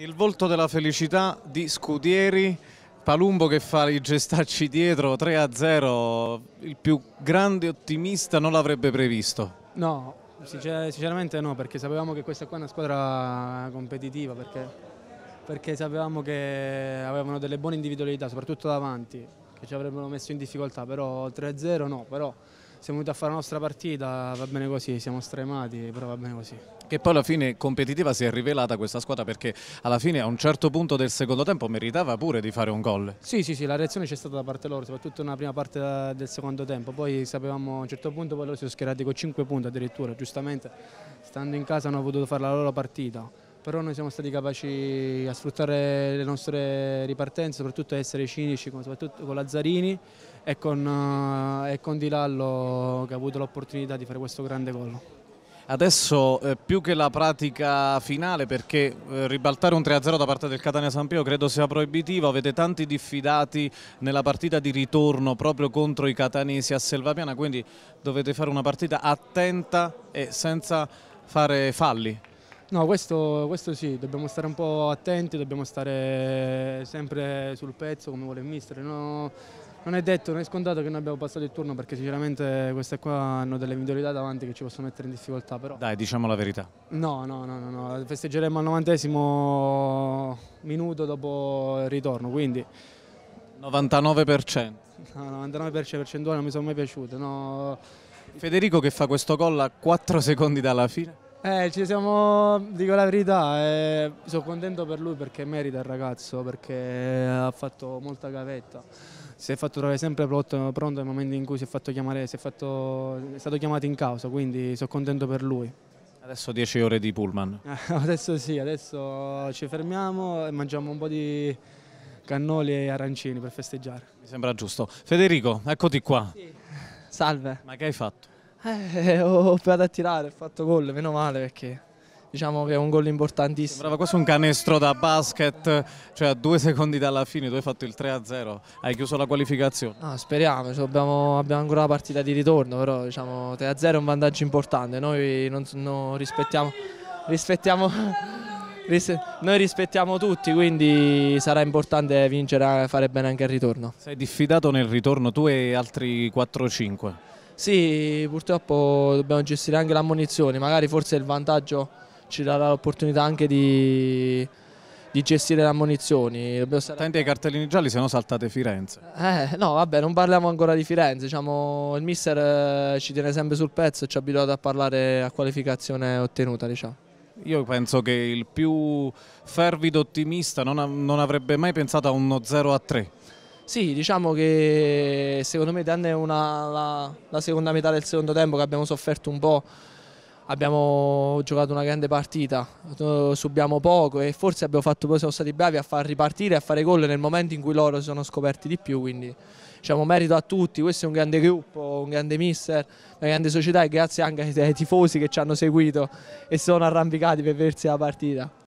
Il volto della felicità di Scudieri, Palumbo che fa i gestacci dietro, 3-0, il più grande ottimista non l'avrebbe previsto. No, sinceramente no, perché sapevamo che questa qua è una squadra competitiva, perché, perché sapevamo che avevano delle buone individualità, soprattutto davanti, che ci avrebbero messo in difficoltà, però 3-0 no, però siamo venuti a fare la nostra partita, va bene così, siamo stremati, però va bene così. Che poi alla fine competitiva si è rivelata questa squadra perché alla fine a un certo punto del secondo tempo meritava pure di fare un gol. Sì, sì, sì, la reazione c'è stata da parte loro, soprattutto nella prima parte eh, del secondo tempo, poi sapevamo a un certo punto poi loro si sono schierati con 5 punti addirittura, giustamente stando in casa hanno potuto fare la loro partita però noi siamo stati capaci a sfruttare le nostre ripartenze, soprattutto a essere cinici, soprattutto con Lazzarini e con, eh, e con Di Lallo che ha avuto l'opportunità di fare questo grande gol. Adesso eh, più che la pratica finale, perché eh, ribaltare un 3-0 da parte del Catania San Pio credo sia proibitivo, avete tanti diffidati nella partita di ritorno proprio contro i catanesi a Selvapiana, quindi dovete fare una partita attenta e senza fare falli. No, questo, questo, sì, dobbiamo stare un po' attenti, dobbiamo stare sempre sul pezzo come vuole il mister. No, non è detto, non è scontato che noi abbiamo passato il turno perché sinceramente queste qua hanno delle individualità davanti che ci possono mettere in difficoltà. Però. Dai, diciamo la verità. No, no, no, no, no. festeggeremo al novantesimo minuto dopo il ritorno, quindi... 99%. No, 99% percentuale non mi sono mai piaciute. No. Federico che fa questo gol a 4 secondi dalla fine. Eh, ci siamo, dico la verità, eh, sono contento per lui perché merita il ragazzo, perché ha fatto molta gavetta. Si è fatto trovare sempre pronto, pronto nel momento in cui si è fatto chiamare, si è, fatto, è stato chiamato in causa, quindi sono contento per lui. Adesso 10 ore di pullman. Eh, adesso sì, adesso ci fermiamo e mangiamo un po' di cannoli e arancini per festeggiare. Mi sembra giusto. Federico, eccoti qua. Sì. Salve. Ma che hai fatto? Eh, ho provato a tirare, ho fatto gol, meno male perché diciamo che è un gol importantissimo. Sembrava quasi un canestro da basket, cioè a due secondi dalla fine, tu hai fatto il 3-0, hai chiuso la qualificazione. No, speriamo, cioè abbiamo, abbiamo, ancora la partita di ritorno, però diciamo 3-0 è un vantaggio importante, noi non, non rispettiamo, rispettiamo, noi rispettiamo tutti, quindi sarà importante vincere e fare bene anche il ritorno. Sei diffidato nel ritorno tu e altri 4-5? Sì, purtroppo dobbiamo gestire anche l'ammonizione, magari forse il vantaggio ci darà l'opportunità anche di, di gestire le ammonizioni. Attenti ai cartellini gialli, se no saltate Firenze. Eh, no, vabbè, non parliamo ancora di Firenze. Diciamo, il mister eh, ci tiene sempre sul pezzo e ci ha abituato a parlare a qualificazione ottenuta. Diciamo. Io penso che il più fervido ottimista non, non avrebbe mai pensato a uno 0 a 3 sì, diciamo che secondo me tranne la, la, seconda metà del secondo tempo che abbiamo sofferto un po', abbiamo giocato una grande partita, eh, subiamo poco e forse abbiamo fatto siamo stati bravi a far ripartire, e a fare gol nel momento in cui loro si sono scoperti di più, quindi diciamo merito a tutti, questo è un grande gruppo, un grande mister, una grande società e grazie anche ai tifosi che ci hanno seguito e si sono arrampicati per versi la partita.